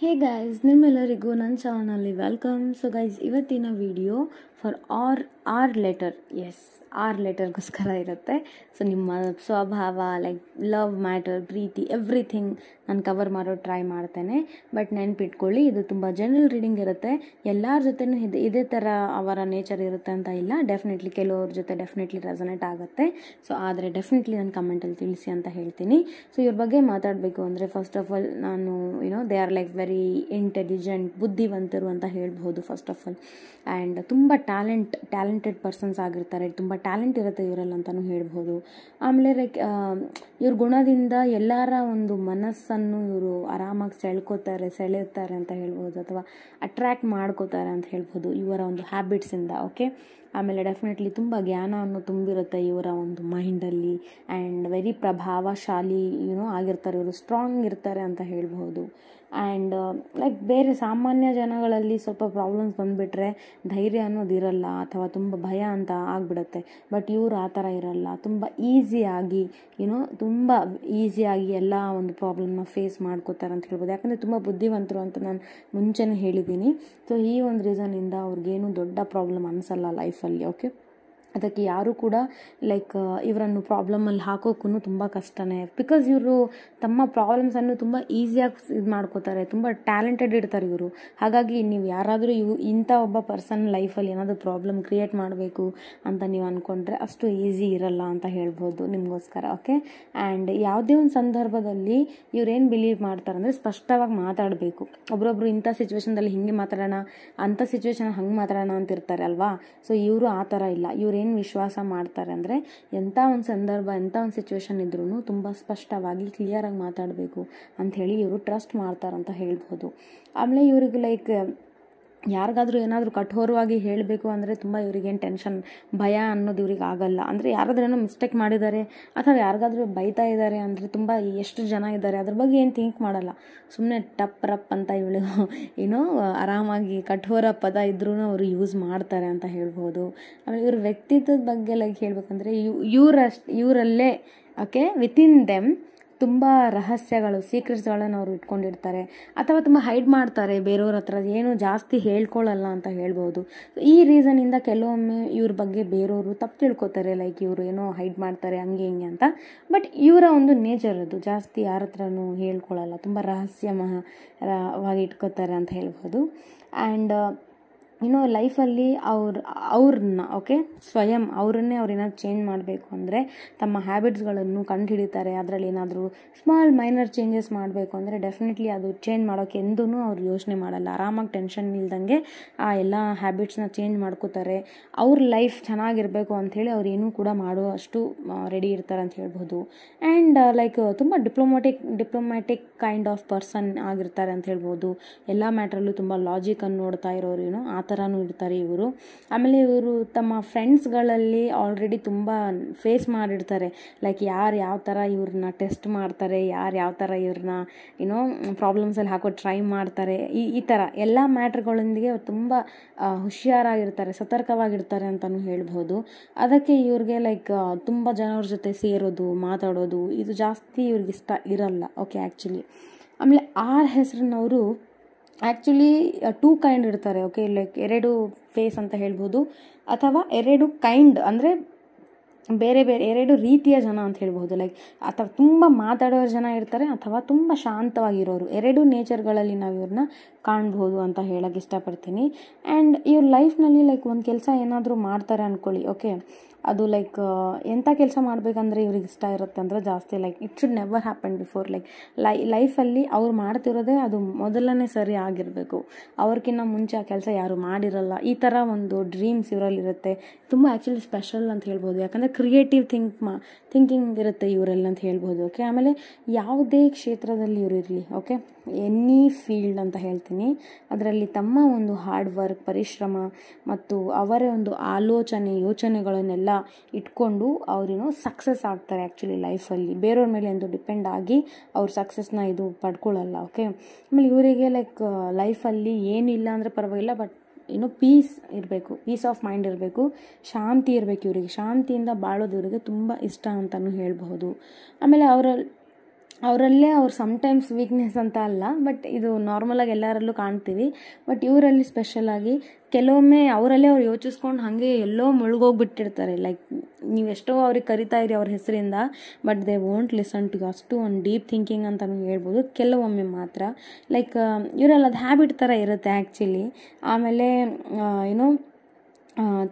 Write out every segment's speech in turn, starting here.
hey guys ನಿಮ್ಮೆಲ್ಲರಿಗೂ ನನ್ನ ಚಾನಲಲ್ಲಿ ವೆಲ್ಕಮ್ ಸೊ ಗೈಸ್ ಇವತ್ತಿನ video for R R letter S R ಲೆಟರ್ಗೋಸ್ಕರ ಇರುತ್ತೆ ಸೊ ನಿಮ್ಮ ಸ್ವಭಾವ ಲೈಕ್ ಲವ್ ಮ್ಯಾಟರ್ ಪ್ರೀತಿ ಎವ್ರಿಥಿಂಗ್ ನಾನು ಕವರ್ ಮಾಡೋ ಟ್ರೈ ಮಾಡ್ತೇನೆ ಬಟ್ ನೆನ್ಪಿಟ್ಕೊಳ್ಳಿ ಇದು ತುಂಬ ಜನರಲ್ ರೀಡಿಂಗ್ ಇರುತ್ತೆ ಎಲ್ಲರ ಜೊತೆನೂ ಇದೆ ಇದೇ ಥರ ಅವರ ನೇಚರ್ ಇರುತ್ತೆ ಅಂತ ಇಲ್ಲ ಡೆಫಿನೆಟ್ಲಿ ಕೆಲವ್ರ ಜೊತೆ ಡೆಫಿನೆಟ್ಲಿ ರೆಸನೆಟ್ ಆಗುತ್ತೆ ಸೊ ಆದರೆ ಡೆಫಿನೆಟ್ಲಿ ನಾನು ಕಮೆಂಟಲ್ಲಿ ತಿಳಿಸಿ ಅಂತ ಹೇಳ್ತೀನಿ ಸೊ ಇವ್ರ ಬಗ್ಗೆ ಮಾತಾಡಬೇಕು ಅಂದರೆ ಫಸ್ಟ್ ಆಫ್ ಆಲ್ ನಾನು you know they are like very intelligent ಬುದ್ಧಿವಂತರು ಅಂತ ಹೇಳ್ಬೋದು ಫಸ್ಟ್ ಆಫ್ ಆಲ್ ಆ್ಯಂಡ್ ತುಂಬ ಟ್ಯಾಲೆಂಟ್ ಟ್ಯಾಲೆಂಟ್ ಟ್ಯಾಲೆಂಟೆಡ್ ಪರ್ಸನ್ಸ್ ಆಗಿರ್ತಾರೆ ತುಂಬ ಟ್ಯಾಲೆಂಟ್ ಇರುತ್ತೆ ಇವರಲ್ಲಿ ಅಂತಲೂ ಹೇಳ್ಬೋದು ಆಮೇಲೆ ಲೈಕ್ ಇವ್ರ ಗುಣದಿಂದ ಎಲ್ಲರ ಒಂದು ಮನಸ್ಸನ್ನು ಇವರು ಆರಾಮಾಗಿ ಸೆಳ್ಕೋತಾರೆ ಸೆಳೆಯುತ್ತಾರೆ ಅಂತ ಹೇಳ್ಬೋದು ಅಥವಾ ಅಟ್ರ್ಯಾಕ್ಟ್ ಮಾಡ್ಕೋತಾರೆ ಅಂತ ಹೇಳ್ಬೋದು ಇವರ ಒಂದು ಹ್ಯಾಬಿಟ್ಸಿಂದ ಓಕೆ ಆಮೇಲೆ ಡೆಫಿನೆಟ್ಲಿ ತುಂಬ ಜ್ಞಾನವನ್ನು ತುಂಬಿರುತ್ತೆ ಇವರ ಒಂದು ಮೈಂಡಲ್ಲಿ ಆ್ಯಂಡ್ ವೆರಿ ಪ್ರಭಾವಶಾಲಿ ಏನೋ ಆಗಿರ್ತಾರೆ ಇವರು ಸ್ಟ್ರಾಂಗ್ ಇರ್ತಾರೆ ಅಂತ ಹೇಳ್ಬೋದು ಆ್ಯಂಡ್ ಲೈಕ್ ಬೇರೆ ಸಾಮಾನ್ಯ ಜನಗಳಲ್ಲಿ ಸ್ವಲ್ಪ ಪ್ರಾಬ್ಲಮ್ಸ್ ಬಂದುಬಿಟ್ರೆ ಧೈರ್ಯ ಅನ್ನೋದು ಇರಲ್ಲ ಅಥವಾ ತುಂಬ ಭಯ ಅಂತ ಆಗಿಬಿಡುತ್ತೆ ಬಟ್ ಇವರು ಆ ಥರ ಇರಲ್ಲ ತುಂಬ ಈಸಿಯಾಗಿ ಏನೋ ತುಂಬ ಈಸಿಯಾಗಿ ಎಲ್ಲ ಒಂದು ಪ್ರಾಬ್ಲಮ್ನ ಫೇಸ್ ಮಾಡ್ಕೋತಾರೆ ಅಂತ ಹೇಳ್ಬೋದು ಯಾಕಂದರೆ ತುಂಬ ಬುದ್ಧಿವಂತರು ಅಂತ ನಾನು ಮುಂಚೆನೇ ಹೇಳಿದ್ದೀನಿ ಸೊ ಈ ಒಂದು ರೀಸನಿಂದ ಅವ್ರಿಗೇನು ದೊಡ್ಡ ಪ್ರಾಬ್ಲಮ್ ಅನಿಸಲ್ಲ ಲೈಫ್ يحصل اوكي ಅದಕ್ಕೆ ಯಾರೂ ಕೂಡ ಲೈಕ್ ಇವರನ್ನು ಪ್ರಾಬ್ಲಮಲ್ಲಿ ಹಾಕೋಕ್ಕೂ ತುಂಬ ಕಷ್ಟನೇ ಬಿಕಾಸ್ ಇವರು ತಮ್ಮ ಪ್ರಾಬ್ಲಮ್ಸನ್ನು ತುಂಬ ಈಸಿಯಾಗಿ ಇದು ಮಾಡ್ಕೋತಾರೆ ತುಂಬ ಟ್ಯಾಲೆಂಟೆಡ್ ಇರ್ತಾರೆ ಇವರು ಹಾಗಾಗಿ ನೀವು ಯಾರಾದರೂ ಇವು ಇಂಥ ಒಬ್ಬ ಪರ್ಸನ್ ಲೈಫಲ್ಲಿ ಏನಾದರೂ ಪ್ರಾಬ್ಲಮ್ ಕ್ರಿಯೇಟ್ ಮಾಡಬೇಕು ಅಂತ ನೀವು ಅಂದ್ಕೊಂಡ್ರೆ ಅಷ್ಟು ಈಸಿ ಇರಲ್ಲ ಅಂತ ಹೇಳ್ಬೋದು ನಿಮಗೋಸ್ಕರ ಓಕೆ ಆ್ಯಂಡ್ ಯಾವುದೇ ಒಂದು ಸಂದರ್ಭದಲ್ಲಿ ಇವ್ರೇನು ಬಿಲೀವ್ ಮಾಡ್ತಾರೆ ಅಂದರೆ ಸ್ಪಷ್ಟವಾಗಿ ಮಾತಾಡಬೇಕು ಒಬ್ರೊಬ್ರು ಇಂಥ ಸಿಚುವೇಶನ್ದಲ್ಲಿ ಹೀಗೆ ಮಾತಾಡೋಣ ಅಂಥ ಸಿಚುವೇಶನ್ ಹಂಗೆ ಮಾತಾಡೋಣ ಅಂತ ಇರ್ತಾರೆ ಅಲ್ವಾ ಸೊ ಇವರು ಆ ಥರ ಇಲ್ಲ ಇವರು ಏನು ವಿಶ್ವಾಸ ಮಾಡ್ತಾರೆ ಅಂದರೆ ಎಂಥ ಒಂದು ಸಂದರ್ಭ ಎಂಥ ಒಂದು ಸಿಚುವೇಶನ್ ಇದ್ರೂ ತುಂಬ ಸ್ಪಷ್ಟವಾಗಿ ಕ್ಲಿಯರಾಗಿ ಮಾತಾಡಬೇಕು ಅಂಥೇಳಿ ಇವರು ಟ್ರಸ್ಟ್ ಮಾಡ್ತಾರಂತ ಹೇಳ್ಬೋದು ಆಮೇಲೆ ಇವ್ರಿಗೆ ಲೈಕ್ ಯಾರಿಗಾದರೂ ಏನಾದರೂ ಕಠೋರವಾಗಿ ಹೇಳಬೇಕು ಅಂದರೆ ತುಂಬ ಇವರಿಗೇನು ಟೆನ್ಷನ್ ಭಯ ಅನ್ನೋದು ಇವ್ರಿಗೆ ಆಗಲ್ಲ ಅಂದರೆ ಏನೋ ಮಿಸ್ಟೇಕ್ ಮಾಡಿದ್ದಾರೆ ಅಥವಾ ಯಾರಿಗಾದರೂ ಬೈತಾ ಇದ್ದಾರೆ ಅಂದರೆ ತುಂಬ ಎಷ್ಟು ಜನ ಇದ್ದಾರೆ ಅದ್ರ ಬಗ್ಗೆ ಏನು ಥಿಂಕ್ ಮಾಡಲ್ಲ ಸುಮ್ಮನೆ ಟಪ್ ರಪ್ ಅಂತ ಇವಳು ಏನೋ ಆರಾಮಾಗಿ ಕಠೋರ ಪದ ಇದ್ರೂ ಅವರು ಯೂಸ್ ಮಾಡ್ತಾರೆ ಅಂತ ಹೇಳ್ಬೋದು ಆಮೇಲೆ ಇವ್ರ ವ್ಯಕ್ತಿತ್ವದ ಬಗ್ಗೆ ಲೈಕ್ ಹೇಳಬೇಕಂದ್ರೆ ಇವ್ರಷ್ಟು ಇವರಲ್ಲೇ ಓಕೆ ವಿತಿನ್ ದೆಮ್ ತುಂಬ ರಹಸ್ಯಗಳು ಸೀಕ್ರೆಟ್ಸ್ಗಳನ್ನು ಅವರು ಇಟ್ಕೊಂಡಿರ್ತಾರೆ ಅಥವಾ ತುಂಬ ಹೈಡ್ ಮಾಡ್ತಾರೆ ಬೇರೆಯವ್ರ ಹತ್ರ ಏನು ಜಾಸ್ತಿ ಹೇಳ್ಕೊಳ್ಳಲ್ಲ ಅಂತ ಹೇಳ್ಬೋದು ಈ ರೀಸನಿಂದ ಕೆಲವೊಮ್ಮೆ ಇವ್ರ ಬಗ್ಗೆ ಬೇರೆಯವರು ತಪ್ಪು ತಿಳ್ಕೊತಾರೆ ಲೈಕ್ ಇವರು ಏನೋ ಹೈಡ್ ಮಾಡ್ತಾರೆ ಹಂಗೆ ಹಿಂಗೆ ಅಂತ ಬಟ್ ಇವರ ಒಂದು ನೇಚರ್ ಅದು ಜಾಸ್ತಿ ಯಾರ ಹತ್ರನೂ ಹೇಳ್ಕೊಳ್ಳಲ್ಲ ತುಂಬ ರಹಸ್ಯ ರಹಸ್ಯಮಯವಾಗಿ ಇಟ್ಕೋತಾರೆ ಅಂತ ಹೇಳ್ಬೋದು ಆ್ಯಂಡ್ ಇನ್ನೂ ಲೈಫಲ್ಲಿ ಅವ್ರು ಅವ್ರನ್ನ ಓಕೆ ಸ್ವಯಂ ಅವರನ್ನೇ ಏನಾದ್ರು ಚೇಂಜ್ ಮಾಡಬೇಕು ಅಂದರೆ ತಮ್ಮ ಹ್ಯಾಬಿಟ್ಸ್ಗಳನ್ನು ಕಂಡು ಹಿಡಿತಾರೆ ಅದರಲ್ಲಿ ಏನಾದರೂ ಸ್ಮಾಲ್ ಮೈನರ್ ಚೇಂಜಸ್ ಮಾಡಬೇಕು ಅಂದರೆ ಡೆಫಿನೆಟ್ಲಿ ಅದು ಚೇಂಜ್ ಮಾಡೋಕೆ ಎಂದೂ ಅವ್ರು ಯೋಚನೆ ಮಾಡಲ್ಲ ಆರಾಮಾಗಿ ಟೆನ್ಷನ್ ಇಲ್ದಂಗೆ ಆ ಎಲ್ಲ ಹ್ಯಾಬಿಟ್ಸ್ನ ಚೇಂಜ್ ಮಾಡ್ಕೋತಾರೆ ಅವ್ರ ಲೈಫ್ ಚೆನ್ನಾಗಿರಬೇಕು ಅಂಥೇಳಿ ಅವ್ರು ಏನೂ ಕೂಡ ಮಾಡೋ ಅಷ್ಟು ರೆಡಿ ಇರ್ತಾರೆ ಅಂತ ಹೇಳ್ಬೋದು ಆ್ಯಂಡ್ ಲೈಕ್ ತುಂಬ diplomatic diplomatic kind of person ಆಗಿರ್ತಾರೆ ಅಂತ ಹೇಳ್ಬೋದು ಎಲ್ಲ ಮ್ಯಾಟ್ರಲ್ಲೂ ತುಂಬ ಲಾಜಿಕನ್ನು ನೋಡ್ತಾ ಇರೋರು ಏನೋ ಆ ಥರನೂ ಇರ್ತಾರೆ ಇವರು ಆಮೇಲೆ ಇವರು ತಮ್ಮ ಫ್ರೆಂಡ್ಸ್ಗಳಲ್ಲಿ ಆಲ್ರೆಡಿ ತುಂಬ ಫೇಸ್ ಮಾಡಿರ್ತಾರೆ ಲೈಕ್ ಯಾರು ಯಾವ ಥರ ಇವ್ರನ್ನ ಟೆಸ್ಟ್ ಮಾಡ್ತಾರೆ ಯಾರು ಯಾವ ಥರ ಇವ್ರನ್ನ ಏನೋ ಪ್ರಾಬ್ಲಮ್ಸಲ್ಲಿ ಹಾಕೋ ಟ್ರೈ ಮಾಡ್ತಾರೆ ಈ ಈ ಥರ ಎಲ್ಲ ಮ್ಯಾಟ್ರ್ಗಳೊಂದಿಗೆ ಅವ್ರು ತುಂಬ ಹುಷಾರಾಗಿರ್ತಾರೆ ಸತರ್ಕವಾಗಿರ್ತಾರೆ ಅಂತಲೂ ಹೇಳ್ಬೋದು ಅದಕ್ಕೆ ಇವ್ರಿಗೆ ಲೈಕ್ ತುಂಬ ಜನರ ಜೊತೆ ಸೇರೋದು ಮಾತಾಡೋದು ಇದು ಜಾಸ್ತಿ ಇವ್ರಿಗೆ ಇಷ್ಟ ಇರಲ್ಲ ಓಕೆ ಆ್ಯಕ್ಚುಲಿ ಆಮೇಲೆ ಆರ್ ಹೆಸರನ್ನವರು ಆ್ಯಕ್ಚುಲಿ ಟೂ ಕೈಂಡ್ ಇರ್ತಾರೆ ಓಕೆ ಲೈಕ್ ಎರಡು ಫೇಸ್ ಅಂತ ಹೇಳ್ಬೋದು ಅಥವಾ ಎರಡು ಕೈಂಡ್ ಅಂದರೆ ಬೇರೆ ಬೇರೆ ಎರಡು ರೀತಿಯ ಜನ ಅಂತ ಹೇಳ್ಬೋದು ಲೈಕ್ ಅಥವಾ ತುಂಬ ಮಾತಾಡೋರು ಜನ ಇರ್ತಾರೆ ಅಥವಾ ತುಂಬ ಶಾಂತವಾಗಿರೋರು ಎರಡು ನೇಚರ್ಗಳಲ್ಲಿ ನಾವು ಇವ್ರನ್ನ ಕಾಣ್ಬೋದು ಅಂತ ಹೇಳೋಕ್ಕೆ ಇಷ್ಟಪಡ್ತೀನಿ ಆ್ಯಂಡ್ ಇವ್ರ ಲೈಫ್ನಲ್ಲಿ ಲೈಕ್ ಒಂದು ಕೆಲಸ ಏನಾದರೂ ಮಾಡ್ತಾರೆ ಅಂದ್ಕೊಳ್ಳಿ ಓಕೆ ಅದು ಲೈಕ್ ಎಂಥ ಕೆಲಸ ಮಾಡಬೇಕಂದ್ರೆ ಇವ್ರಿಗೆ ಇಷ್ಟ ಇರುತ್ತೆ ಅಂದರೆ ಜಾಸ್ತಿ like it should never happen before like ಲೈ ಲೈಫಲ್ಲಿ ಅವ್ರು ಮಾಡ್ತಿರೋದೇ ಅದು ಮೊದಲನೇ ಸರಿ ಆಗಿರಬೇಕು ಅವ್ರಕ್ಕಿಂತ ಮುಂಚೆ ಆ ಕೆಲಸ ಯಾರು ಮಾಡಿರಲ್ಲ ಈ ಥರ ಒಂದು ಡ್ರೀಮ್ಸ್ ಇವರಲ್ಲಿರುತ್ತೆ ತುಂಬ ಆ್ಯಕ್ಚುಲಿ ಸ್ಪೆಷಲ್ ಅಂತ ಹೇಳ್ಬೋದು ಯಾಕಂದರೆ ಕ್ರಿಯೇಟಿವ್ ಥಿಂಕ್ ಮಾ ಥಿಂಕಿಂಗ್ ಇರುತ್ತೆ ಇವರಲ್ಲಿ ಅಂತ ಹೇಳ್ಬೋದು ಓಕೆ ಆಮೇಲೆ ಯಾವುದೇ ಕ್ಷೇತ್ರದಲ್ಲಿ ಇವರು ಇರಲಿ ಓಕೆ ಎನಿ ಫೀಲ್ಡ್ ಅಂತ ಹೇಳ್ತೀನಿ ಅದರಲ್ಲಿ ತಮ್ಮ ಒಂದು ಹಾರ್ಡ್ ವರ್ಕ್ ಪರಿಶ್ರಮ ಮತ್ತು ಅವರೇ ಒಂದು ಆಲೋಚನೆ ಯೋಚನೆಗಳನ್ನೆಲ್ಲ ಎಲ್ಲ ಇಟ್ಕೊಂಡು ಅವರೇನು ಸಕ್ಸಸ್ ಆಗ್ತಾರೆ ಆ್ಯಕ್ಚುಲಿ ಲೈಫಲ್ಲಿ ಬೇರೆಯವ್ರ ಮೇಲೆ ಎಂದು ಡಿಪೆಂಡ್ ಆಗಿ ಅವ್ರ ಸಕ್ಸಸ್ನ ಇದು ಪಡ್ಕೊಳ್ಳಲ್ಲ ಓಕೆ ಆಮೇಲೆ ಇವರಿಗೆ ಲೈಕ್ ಲೈಫಲ್ಲಿ ಏನಿಲ್ಲ ಅಂದರೆ ಪರವಾಗಿಲ್ಲ ಬಟ್ ಏನು ಪೀಸ್ ಇರಬೇಕು ಪೀಸ್ ಆಫ್ ಮೈಂಡ್ ಇರಬೇಕು ಶಾಂತಿ ಇರಬೇಕು ಇವರಿಗೆ ಶಾಂತಿಯಿಂದ ಬಾಳೋದು ಇವರಿಗೆ ತುಂಬ ಇಷ್ಟ ಅಂತಲೂ ಹೇಳಬಹುದು ಆಮೇಲೆ ಅವರ ಅವರಲ್ಲೇ ಅವ್ರು ಸಮ್ಟೈಮ್ಸ್ ವೀಕ್ನೆಸ್ ಅಂತ ಅಲ್ಲ ಬಟ್ ಇದು ನಾರ್ಮಲಾಗಿ ಎಲ್ಲರಲ್ಲೂ ಕಾಣ್ತೀವಿ ಬಟ್ ಇವರಲ್ಲಿ ಸ್ಪೆಷಲಾಗಿ ಕೆಲವೊಮ್ಮೆ ಅವರಲ್ಲೇ ಅವ್ರು ಯೋಚಿಸ್ಕೊಂಡು ಹಾಗೆ ಎಲ್ಲೋ ಮುಳುಗೋಗ್ಬಿಟ್ಟಿರ್ತಾರೆ ಲೈಕ್ ನೀವು ಅವ್ರಿಗೆ ಕರಿತಾ ಇರಿ ಅವ್ರ ಹೆಸರಿಂದ but they won't listen to ಅಷ್ಟು ಒಂದು ಡೀಪ್ ಥಿಂಕಿಂಗ್ ಅಂತಲೂ ಹೇಳ್ಬೋದು ಕೆಲವೊಮ್ಮೆ ಮಾತ್ರ ಲೈಕ್ ಇವರಲ್ಲಿ ಅದು ಹ್ಯಾಬಿಟ್ ಥರ ಇರುತ್ತೆ ಆ್ಯಕ್ಚುಲಿ ಆಮೇಲೆ ಏನು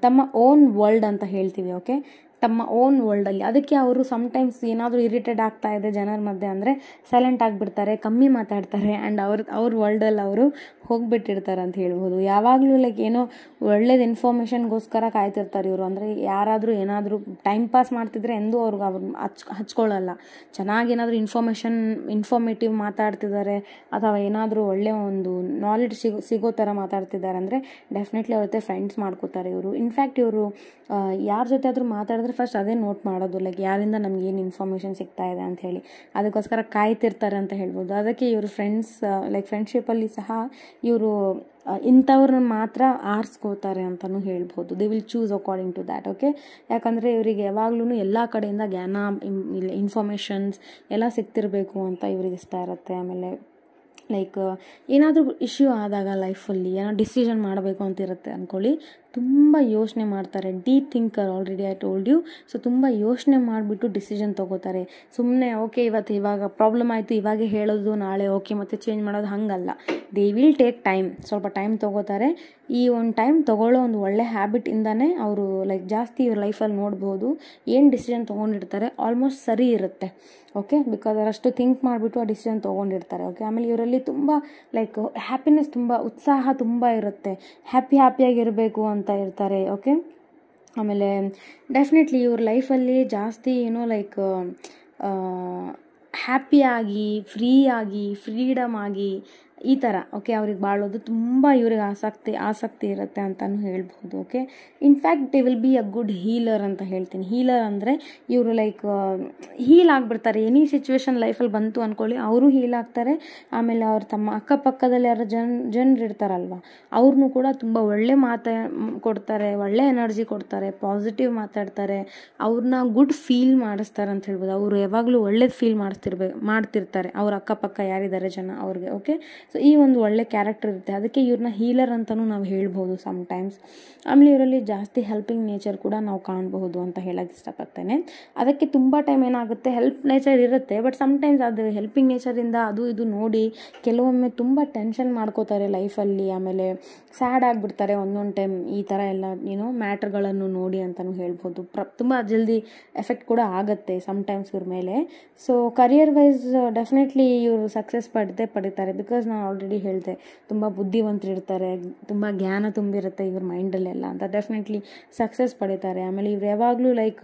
ತಮ್ಮ ಓನ್ ವರ್ಲ್ಡ್ ಅಂತ ಹೇಳ್ತೀವಿ ಓಕೆ ತಮ್ಮ ಓನ್ ವರ್ಲ್ಡಲ್ಲಿ ಅದಕ್ಕೆ ಅವರು ಸಮ್ಟೈಮ್ಸ್ ಏನಾದರೂ ಇರಿಟೇಟ್ ಆಗ್ತಾ ಇದೆ ಜನರ ಮಧ್ಯೆ ಅಂದರೆ ಸೈಲೆಂಟ್ ಆಗಿಬಿಡ್ತಾರೆ ಕಮ್ಮಿ ಮಾತಾಡ್ತಾರೆ ಆ್ಯಂಡ್ ಅವ್ರ ಅವ್ರ ವರ್ಲ್ಡಲ್ಲಿ ಅವರು ಹೋಗಿಬಿಟ್ಟಿರ್ತಾರೆ ಅಂತ ಹೇಳ್ಬೋದು ಯಾವಾಗಲೂ ಲೈಕ್ ಏನೋ ಒಳ್ಳೇದು ಇನ್ಫಾರ್ಮೇಷನ್ಗೋಸ್ಕರ ಕಾಯ್ತಿರ್ತಾರೆ ಇವರು ಅಂದರೆ ಯಾರಾದರೂ ಏನಾದರೂ ಟೈಮ್ ಪಾಸ್ ಮಾಡ್ತಿದ್ರೆ ಎಂದೂ ಅವ್ರಿಗೆ ಅವ್ರ ಹಚ್ ಹಚ್ಕೊಳ್ಳಲ್ಲ ಚೆನ್ನಾಗಿ ಏನಾದರೂ ಇನ್ಫಾರ್ಮೇಷನ್ ಇನ್ಫಾರ್ಮೇಟಿವ್ ಮಾತಾಡ್ತಿದ್ದಾರೆ ಅಥವಾ ಏನಾದರೂ ಒಳ್ಳೆಯ ಒಂದು ನಾಲೆಡ್ಜ್ ಸಿಗೋ ಸಿಗೋ ಥರ ಮಾತಾಡ್ತಿದ್ದಾರೆ ಅಂದರೆ ಡೆಫಿನೆಟ್ಲಿ ಅವ್ರ ಜೊತೆ ಫ್ರೆಂಡ್ಸ್ ಮಾಡ್ಕೋತಾರೆ ಇವರು ಇನ್ಫ್ಯಾಕ್ಟ್ ಇವರು ಯಾರ ಜೊತೆ ಆದರೂ ಮಾತಾಡಿದ್ರೆ ಆದರೆ ಫಸ್ಟ್ ಅದೇ ನೋಟ್ ಮಾಡೋದು ಲೈಕ್ ಯಾರಿಂದ ನಮ್ಗೆ ಏನು ಇನ್ಫಾರ್ಮೇಷನ್ ಸಿಗ್ತಾ ಇದೆ ಅಂತ ಹೇಳಿ ಅದಕ್ಕೋಸ್ಕರ ಕಾಯ್ತಿರ್ತಾರೆ ಅಂತ ಹೇಳ್ಬೋದು ಅದಕ್ಕೆ ಇವರು ಫ್ರೆಂಡ್ಸ್ ಲೈಕ್ ಫ್ರೆಂಡ್ಶಿಪ್ಪಲ್ಲಿ ಸಹ ಇವರು ಇಂಥವ್ರನ್ನ ಮಾತ್ರ ಆರಿಸ್ಕೋತಾರೆ ಅಂತಲೂ ಹೇಳ್ಬೋದು they will choose according to that okay ಯಾಕಂದರೆ ಇವರಿಗೆ ಯಾವಾಗ್ಲೂ ಎಲ್ಲ ಕಡೆಯಿಂದ ಜ್ಞಾನ ಇನ್ಫಾರ್ಮೇಷನ್ಸ್ ಎಲ್ಲ ಸಿಗ್ತಿರಬೇಕು ಅಂತ ಇವ್ರಿಗೆ ಇಷ್ಟ ಇರುತ್ತೆ ಆಮೇಲೆ ಲೈಕ್ ಏನಾದರೂ ಇಶ್ಯೂ ಆದಾಗ ಲೈಫಲ್ಲಿ ಏನೋ ಡಿಸಿಷನ್ ಮಾಡಬೇಕು ಅಂತ ಇರುತ್ತೆ ಅಂದ್ಕೊಳ್ಳಿ ತುಂಬ ಯೋಚನೆ ಮಾಡ್ತಾರೆ deep thinker already I told you so ತುಂಬ ಯೋಚನೆ ಮಾಡಿಬಿಟ್ಟು ಡಿಸಿಷನ್ ತೊಗೋತಾರೆ ಸುಮ್ಮನೆ ಓಕೆ ಇವತ್ತು ಇವಾಗ ಪ್ರಾಬ್ಲಮ್ ಆಯಿತು ಇವಾಗ ಹೇಳೋದು ನಾಳೆ ಓಕೆ ಮತ್ತೆ ಚೇಂಜ್ ಮಾಡೋದು ಹಾಗಲ್ಲ ದೇ ವಿಲ್ ಟೇಕ್ ಟೈಮ್ ಸ್ವಲ್ಪ ಟೈಮ್ ತೊಗೋತಾರೆ ಈ ಒಂದು ಟೈಮ್ ತೊಗೊಳ್ಳೋ ಒಂದು ಒಳ್ಳೆ ಇಂದಾನೆ ಅವರು ಲೈಕ್ ಜಾಸ್ತಿ ಇವ್ರ ಲೈಫಲ್ಲಿ ನೋಡ್ಬೋದು ಏನು ಡಿಸಿಷನ್ ತೊಗೊಂಡಿರ್ತಾರೆ ಆಲ್ಮೋಸ್ಟ್ ಸರಿ ಇರುತ್ತೆ ಓಕೆ ಬಿಕಾಸ್ ಅವರಷ್ಟು ಥಿಂಕ್ ಮಾಡಿಬಿಟ್ಟು ಆ ಡಿಸಿಷನ್ ತೊಗೊಂಡಿರ್ತಾರೆ ಓಕೆ ಆಮೇಲೆ ಇವರಲ್ಲಿ ತುಂಬ ಲೈಕ್ ಹ್ಯಾಪಿನೆಸ್ ತುಂಬ ಉತ್ಸಾಹ ತುಂಬ ಇರುತ್ತೆ ಹ್ಯಾಪಿ ಹ್ಯಾಪಿಯಾಗಿರಬೇಕು ಅಂತ ಅಂತ ಇರ್ತಾರೆ ಓಕೆ ಆಮೇಲೆ ಡೆಫಿನೆಟ್ಲಿ ಇವ್ರ ಲೈಫಲ್ಲಿ ಜಾಸ್ತಿ ಏನೋ ಲೈಕ್ ಹ್ಯಾಪಿಯಾಗಿ ಫ್ರೀಯಾಗಿ ಫ್ರೀಡಮ್ ಆಗಿ ಈ ಥರ ಓಕೆ ಅವ್ರಿಗೆ ಬಾಳೋದು ತುಂಬ ಇವ್ರಿಗೆ ಆಸಕ್ತಿ ಆಸಕ್ತಿ ಇರುತ್ತೆ ಅಂತಲೂ ಹೇಳ್ಬೋದು okay in fact they will be a good healer ಅಂತ ಹೇಳ್ತೀನಿ ಹೀಲರ್ ಅಂದರೆ ಇವರು ಲೈಕ್ ಹೀಲ್ ಆಗಿಬಿಡ್ತಾರೆ ಎನಿ ಸಿಚುವೇಶನ್ ಲೈಫಲ್ಲಿ ಬಂತು ಅಂದ್ಕೊಳ್ಳಿ ಅವರು ಹೀಲ್ ಆಗ್ತಾರೆ ಆಮೇಲೆ ಅವ್ರ ತಮ್ಮ ಅಕ್ಕಪಕ್ಕದಲ್ಲಿ ಯಾರು ಜನ ಜನರು ಇರ್ತಾರಲ್ವ ಅವ್ರನ್ನೂ ಕೂಡ ತುಂಬ ಒಳ್ಳೆ ಮಾತು ಕೊಡ್ತಾರೆ ಒಳ್ಳೆ ಎನರ್ಜಿ ಕೊಡ್ತಾರೆ ಪಾಸಿಟಿವ್ ಮಾತಾಡ್ತಾರೆ ಅವ್ರನ್ನ ಗುಡ್ ಫೀಲ್ ಮಾಡಿಸ್ತಾರೆ ಅಂತ ಹೇಳ್ಬೋದು ಅವರು ಯಾವಾಗಲೂ ಒಳ್ಳೇದು ಫೀಲ್ ಮಾಡಿಸ್ತಿರ್ಬೇಕು ಮಾಡ್ತಿರ್ತಾರೆ ಅವ್ರ ಅಕ್ಕಪಕ್ಕ ಯಾರಿದ್ದಾರೆ ಜನ ಅವ್ರಿಗೆ ಓಕೆ ಸೊ ಈ ಒಂದು ಒಳ್ಳೆ ಕ್ಯಾರೆಕ್ಟರ್ ಇರುತ್ತೆ ಅದಕ್ಕೆ ಇವ್ರನ್ನ ಹೀಲರ್ ಅಂತಲೂ ನಾವು ಹೇಳ್ಬೋದು ಸಮ್ಟೈಮ್ಸ್ ಆಮೇಲೆ ಇವರಲ್ಲಿ ಜಾಸ್ತಿ ಹೆಲ್ಪಿಂಗ್ ನೇಚರ್ ಕೂಡ ನಾವು ಕಾಣಬಹುದು ಅಂತ ಹೇಳೋಕ್ಕೆ ಇಷ್ಟಪಡ್ತೇನೆ ಅದಕ್ಕೆ ತುಂಬ ಟೈಮ್ ಏನಾಗುತ್ತೆ ಹೆಲ್ಪ್ ನೇಚರ್ ಇರುತ್ತೆ ಬಟ್ ಸಮ್ಟೈಮ್ಸ್ ಅದು ಹೆಲ್ಪಿಂಗ್ ನೇಚರಿಂದ ಅದು ಇದು ನೋಡಿ ಕೆಲವೊಮ್ಮೆ ತುಂಬ ಟೆನ್ಷನ್ ಮಾಡ್ಕೋತಾರೆ ಲೈಫಲ್ಲಿ ಆಮೇಲೆ ಸ್ಯಾಡ್ ಆಗಿಬಿಡ್ತಾರೆ ಒಂದೊಂದು ಟೈಮ್ ಈ ಥರ ಎಲ್ಲ ಏನೋ ಮ್ಯಾಟ್ರ್ಗಳನ್ನು ನೋಡಿ ಅಂತಲೂ ಹೇಳ್ಬೋದು ಪ್ರ ತುಂಬ ಜಲ್ದಿ ಎಫೆಕ್ಟ್ ಕೂಡ ಆಗುತ್ತೆ ಸಮ್ಟೈಮ್ಸ್ ಇವ್ರ ಮೇಲೆ ಸೊ ಕರಿಯರ್ ವೈಸ್ ಡೆಫಿನೆಟ್ಲಿ ಇವರು ಸಕ್ಸಸ್ ಪಡೆದೇ ಪಡೀತಾರೆ ಬಿಕಾಸ್ ನಾವು ನಾನು ಆಲ್ರೆಡಿ ಹೇಳಿದೆ ತುಂಬ ಬುದ್ಧಿವಂತರಿರ್ತಾರೆ ತುಂಬ ಜ್ಞಾನ ತುಂಬಿರುತ್ತೆ ಇವ್ರ ಮೈಂಡಲ್ಲೆಲ್ಲ ಅಂತ ಡೆಫಿನೆಟ್ಲಿ ಸಕ್ಸಸ್ ಪಡೀತಾರೆ ಆಮೇಲೆ ಇವ್ರು ಯಾವಾಗಲೂ ಲೈಕ್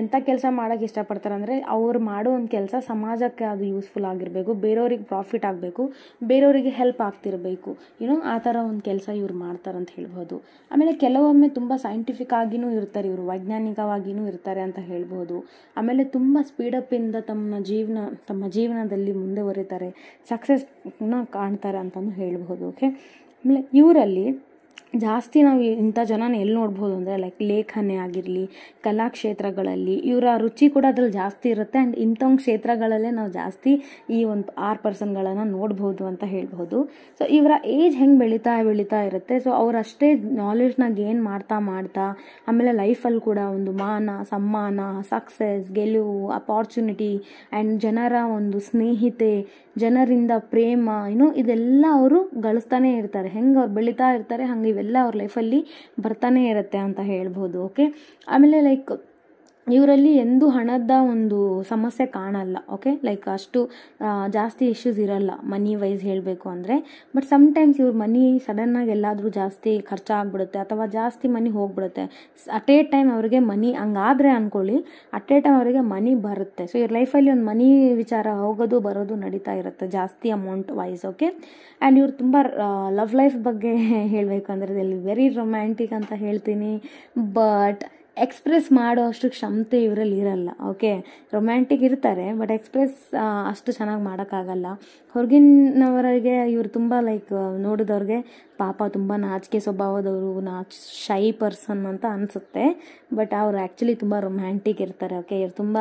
ಎಂಥ ಕೆಲಸ ಮಾಡೋಕ್ಕೆ ಇಷ್ಟಪಡ್ತಾರೆ ಅಂದರೆ ಅವ್ರು ಮಾಡೋ ಒಂದು ಕೆಲಸ ಸಮಾಜಕ್ಕೆ ಅದು ಯೂಸ್ಫುಲ್ ಆಗಿರಬೇಕು ಬೇರೆಯವ್ರಿಗೆ ಪ್ರಾಫಿಟ್ ಆಗಬೇಕು ಬೇರೆಯವರಿಗೆ ಹೆಲ್ಪ್ ಆಗ್ತಿರಬೇಕು ಏನೋ ಆ ಥರ ಒಂದು ಕೆಲಸ ಇವ್ರು ಮಾಡ್ತಾರೆ ಅಂತ ಹೇಳ್ಬೋದು ಆಮೇಲೆ ಕೆಲವೊಮ್ಮೆ ತುಂಬ ಸೈಂಟಿಫಿಕ್ ಆಗಿನೂ ಇರ್ತಾರೆ ಇವರು ವೈಜ್ಞಾನಿಕವಾಗಿಯೂ ಇರ್ತಾರೆ ಅಂತ ಹೇಳ್ಬೋದು ಆಮೇಲೆ ತುಂಬ ಸ್ಪೀಡಪ್ಪಿಂದ ತಮ್ಮ ಜೀವನ ತಮ್ಮ ಜೀವನದಲ್ಲಿ ಮುಂದುವರಿತಾರೆ ಸಕ್ಸಸ್ನ ಕಾಣ್ತಾರೆ ಅಂತಲೂ ಹೇಳ್ಬೋದು ಓಕೆ ಆಮೇಲೆ ಇವರಲ್ಲಿ ಜಾಸ್ತಿ ನಾವು ಇಂಥ ಜನನ ಎಲ್ಲಿ ನೋಡ್ಬೋದು ಅಂದರೆ ಲೈಕ್ ಲೇಖನೆ ಆಗಿರಲಿ ಕಲಾಕ್ಷೇತ್ರಗಳಲ್ಲಿ ಇವರ ರುಚಿ ಕೂಡ ಅದ್ರಲ್ಲಿ ಜಾಸ್ತಿ ಇರುತ್ತೆ ಆ್ಯಂಡ್ ಇಂಥವ್ ಕ್ಷೇತ್ರಗಳಲ್ಲೇ ನಾವು ಜಾಸ್ತಿ ಈ ಒಂದು ಆರ್ ಪರ್ಸನ್ಗಳನ್ನು ನೋಡ್ಬೋದು ಅಂತ ಹೇಳ್ಬೋದು ಸೊ ಇವರ ಏಜ್ ಹೆಂಗೆ ಬೆಳೀತಾ ಬೆಳೀತಾ ಇರುತ್ತೆ ಸೊ ಅವರಷ್ಟೇ ನಾಲೆಜ್ನ ಗೇನ್ ಮಾಡ್ತಾ ಮಾಡ್ತಾ ಆಮೇಲೆ ಲೈಫಲ್ಲಿ ಕೂಡ ಒಂದು ಮಾನ ಸಮ್ಮಾನ ಸಕ್ಸಸ್ ಗೆಲುವು ಅಪಾರ್ಚುನಿಟಿ ಆ್ಯಂಡ್ ಜನರ ಒಂದು ಸ್ನೇಹಿತೆ ಜನರಿಂದ ಪ್ರೇಮ ಏನು ಇದೆಲ್ಲ ಅವರು ಗಳಿಸ್ತಾನೆ ಇರ್ತಾರೆ ಹೆಂಗೆ ಅವ್ರು ಬೆಳೀತಾ ಇರ್ತಾರೆ ಹಂಗೆ ಅವೆಲ್ಲ ಅವ್ರ ಲೈಫಲ್ಲಿ ಬರ್ತಾನೆ ಇರುತ್ತೆ ಅಂತ ಹೇಳ್ಬೋದು ಓಕೆ ಆಮೇಲೆ ಲೈಕ್ ಇವರಲ್ಲಿ ಎಂದೂ ಹಣದ ಒಂದು ಸಮಸ್ಯೆ ಕಾಣಲ್ಲ ಓಕೆ ಲೈಕ್ ಅಷ್ಟು ಜಾಸ್ತಿ ಇಶ್ಯೂಸ್ ಇರಲ್ಲ ಮನಿ ವೈಸ್ ಹೇಳಬೇಕು ಅಂದರೆ ಬಟ್ ಸಮ್ಟೈಮ್ಸ್ ಇವ್ರ ಮನಿ ಸಡನ್ನಾಗಿ ಎಲ್ಲಾದರೂ ಜಾಸ್ತಿ ಖರ್ಚಾಗ್ಬಿಡುತ್ತೆ ಅಥವಾ ಜಾಸ್ತಿ ಮನಿ ಹೋಗ್ಬಿಡುತ್ತೆ ಅಟ್ ಎ ಟೈಮ್ ಅವರಿಗೆ ಮನಿ ಹಂಗಾದರೆ ಅಂದ್ಕೊಳ್ಳಿ ಅಟ್ ಎ ಟೈಮ್ ಅವರಿಗೆ ಮನಿ ಬರುತ್ತೆ ಸೊ ಇವ್ರ ಲೈಫಲ್ಲಿ ಒಂದು ಮನಿ ವಿಚಾರ ಹೋಗೋದು ಬರೋದು ನಡೀತಾ ಇರುತ್ತೆ ಜಾಸ್ತಿ ಅಮೌಂಟ್ ವೈಸ್ ಓಕೆ ಆ್ಯಂಡ್ ಇವ್ರು ತುಂಬ ಲವ್ ಲೈಫ್ ಬಗ್ಗೆ ಹೇಳಬೇಕು ಅಂದರೆ ವೆರಿ ರೊಮ್ಯಾಂಟಿಕ್ ಅಂತ ಹೇಳ್ತೀನಿ ಬಟ್ ಎಕ್ಸ್ಪ್ರೆಸ್ ಮಾಡೋ ಅಷ್ಟು ಕ್ಷಮತೆ ಇವರಲ್ಲಿ ಇರಲ್ಲ ಓಕೆ ರೊಮ್ಯಾಂಟಿಕ್ ಇರ್ತಾರೆ ಬಟ್ ಎಕ್ಸ್ಪ್ರೆಸ್ ಅಷ್ಟು ಚೆನ್ನಾಗಿ ಮಾಡೋಕ್ಕಾಗಲ್ಲ ಹೊರಗಿನವರಿಗೆ ಇವರು ತುಂಬ ಲೈಕ್ ನೋಡಿದವ್ರಿಗೆ ಪಾಪ ತುಂಬ ನಾಚಿಕೆ ಸ್ವಭಾವದವರು ನಾಚ್ ಶೈ ಪರ್ಸನ್ ಅಂತ ಅನಿಸುತ್ತೆ ಬಟ್ ಅವ್ರು ಆ್ಯಕ್ಚುಲಿ ತುಂಬ ರೊಮ್ಯಾಂಟಿಕ್ ಇರ್ತಾರೆ ಓಕೆ ಇವ್ರು ತುಂಬ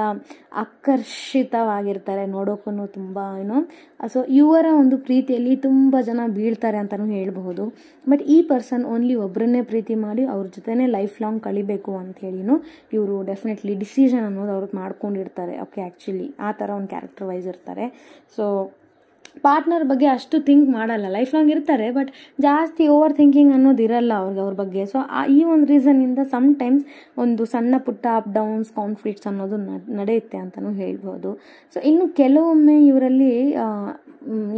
ಆಕರ್ಷಿತವಾಗಿರ್ತಾರೆ ನೋಡೋಕ್ಕೂ ತುಂಬ ಏನು ಸೊ ಇವರ ಒಂದು ಪ್ರೀತಿಯಲ್ಲಿ ತುಂಬ ಜನ ಬೀಳ್ತಾರೆ ಅಂತಲೂ ಹೇಳಬಹುದು ಬಟ್ ಈ ಪರ್ಸನ್ ಓನ್ಲಿ ಒಬ್ಬರನ್ನೇ ಪ್ರೀತಿ ಮಾಡಿ ಅವ್ರ ಜೊತೆನೇ ಲೈಫ್ ಲಾಂಗ್ ಕಳಿಬೇಕು ಅಂತ ಅಂಥೇಳಿನೂ ಇವರು ಡೆಫಿನೆಟ್ಲಿ ಡಿಸಿಷನ್ ಅನ್ನೋದು ಅವ್ರಿಗೆ ಮಾಡ್ಕೊಂಡಿರ್ತಾರೆ ಓಕೆ ಆ್ಯಕ್ಚುಲಿ ಆ ಥರ ಒಂದು ಕ್ಯಾರೆಕ್ಟರ್ ವೈಸ್ ಇರ್ತಾರೆ ಸೊ ಪಾರ್ಟ್ನರ್ ಬಗ್ಗೆ ಅಷ್ಟು ಥಿಂಕ್ ಮಾಡಲ್ಲ ಲೈಫ್ ಲಾಂಗ್ ಇರ್ತಾರೆ ಬಟ್ ಜಾಸ್ತಿ ಓವರ್ ಥಿಂಕಿಂಗ್ ಅನ್ನೋದು ಇರಲ್ಲ ಅವ್ರಿಗೆ ಅವ್ರ ಬಗ್ಗೆ ಸೊ ಈ ಒಂದು ರೀಸನ್ನಿಂದ ಸಮ್ಟೈಮ್ಸ್ ಒಂದು ಸಣ್ಣ ಪುಟ್ಟ ಅಪ್ ಡೌನ್ಸ್ ಕಾನ್ಫ್ಲಿಕ್ಟ್ಸ್ ಅನ್ನೋದು ನಡೆಯುತ್ತೆ ಅಂತಲೂ ಹೇಳ್ಬೋದು ಸೊ ಇನ್ನು ಕೆಲವೊಮ್ಮೆ ಇವರಲ್ಲಿ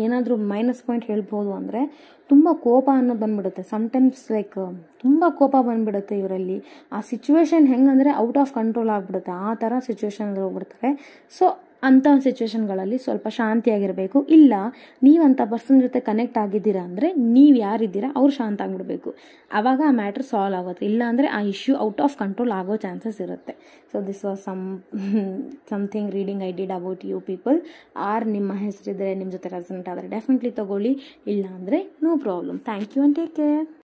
ಏನಾದರೂ ಮೈನಸ್ ಪಾಯಿಂಟ್ ಹೇಳ್ಬೋದು ಅಂದರೆ ತುಂಬ ಕೋಪ ಅನ್ನೋದು ಬಂದ್ಬಿಡುತ್ತೆ ಸಮ್ ಟೈಮ್ಸ್ ಲೈಕ್ ತುಂಬ ಕೋಪ ಬಂದ್ಬಿಡುತ್ತೆ ಇವರಲ್ಲಿ ಆ ಸಿಚುವೇಶನ್ ಹೆಂಗಂದರೆ ಔಟ್ ಆಫ್ ಕಂಟ್ರೋಲ್ ಆಗಿಬಿಡುತ್ತೆ ಆ ಥರ ಸಿಚುವೇಶನ್ ಹೋಗ್ಬಿಡ್ತಾರೆ ಸೊ ಅಂಥ ಒಂದು ಸಿಚುವೇಶನ್ಗಳಲ್ಲಿ ಸ್ವಲ್ಪ ಶಾಂತಿಯಾಗಿರಬೇಕು ಇಲ್ಲ ನೀವಂಥ ಪರ್ಸನ್ ಜೊತೆ ಕನೆಕ್ಟ್ ಆಗಿದ್ದೀರಾ ಅಂದರೆ ನೀವು ಯಾರಿದ್ದೀರಾ ಅವ್ರು ಶಾಂತ ಆಗಿಬಿಡಬೇಕು ಆವಾಗ ಆ ಮ್ಯಾಟ್ರ್ ಸಾಲ್ವ್ ಆಗುತ್ತೆ ಇಲ್ಲಾಂದರೆ ಆ ಇಶ್ಯೂ ಔಟ್ ಆಫ್ ಕಂಟ್ರೋಲ್ ಆಗೋ ಚಾನ್ಸಸ್ ಇರುತ್ತೆ so this was some something reading I did about you people R ನಿಮ್ಮ ಹೆಸರಿದ್ದರೆ ನಿಮ್ಮ ಜೊತೆ ರೆಸೆಂಟ್ ಆದರೆ ಡೆಫಿನೆಟ್ಲಿ ತೊಗೊಳ್ಳಿ ಇಲ್ಲ ಅಂದರೆ no problem thank you and take care